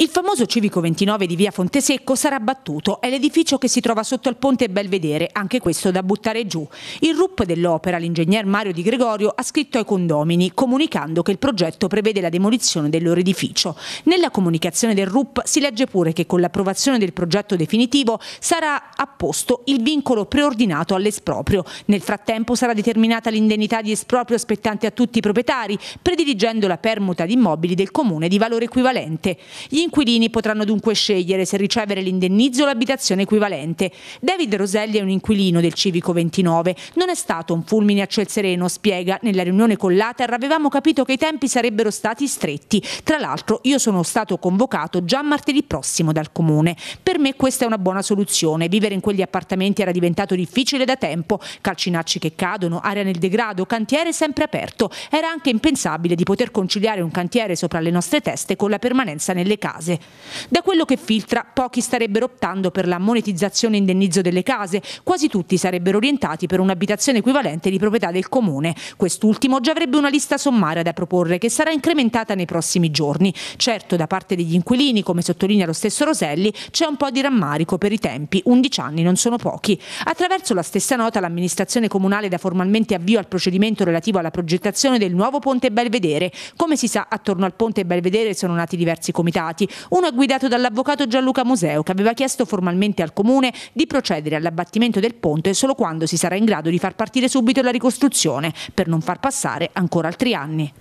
Il famoso civico 29 di via Fontesecco sarà battuto, è l'edificio che si trova sotto al ponte Belvedere, anche questo da buttare giù. Il RUP dell'opera, l'ingegner Mario Di Gregorio, ha scritto ai condomini comunicando che il progetto prevede la demolizione del loro edificio. Nella comunicazione del RUP si legge pure che con l'approvazione del progetto definitivo sarà apposto il vincolo preordinato all'esproprio. Nel frattempo sarà determinata l'indennità di esproprio spettante a tutti i proprietari, prediligendo la permuta di immobili del comune di valore equivalente. Gli inquilini potranno dunque scegliere se ricevere l'indennizzo o l'abitazione equivalente. David Roselli è un inquilino del Civico 29. Non è stato un fulmine a ciel sereno, spiega. Nella riunione con l'Ater avevamo capito che i tempi sarebbero stati stretti. Tra l'altro io sono stato convocato già martedì prossimo dal Comune. Per me questa è una buona soluzione. Vivere in quegli appartamenti era diventato difficile da tempo. Calcinacci che cadono, aria nel degrado, cantiere sempre aperto. Era anche impensabile di poter conciliare un cantiere sopra le nostre teste con la permanenza nelle case case. Da quello che filtra, pochi starebbero optando per la monetizzazione e indennizzo delle case, quasi tutti sarebbero orientati per un'abitazione equivalente di proprietà del comune. Quest'ultimo già avrebbe una lista sommaria da proporre che sarà incrementata nei prossimi giorni. Certo, da parte degli inquilini, come sottolinea lo stesso Roselli, c'è un po' di rammarico per i tempi, 11 anni non sono pochi. Attraverso la stessa nota l'amministrazione comunale dà formalmente avvio al procedimento relativo alla progettazione del nuovo ponte Belvedere. Come si sa, attorno al ponte Belvedere sono nati diversi comitati indagati. Uno è guidato dall'avvocato Gianluca Museo che aveva chiesto formalmente al comune di procedere all'abbattimento del ponte solo quando si sarà in grado di far partire subito la ricostruzione per non far passare ancora altri anni.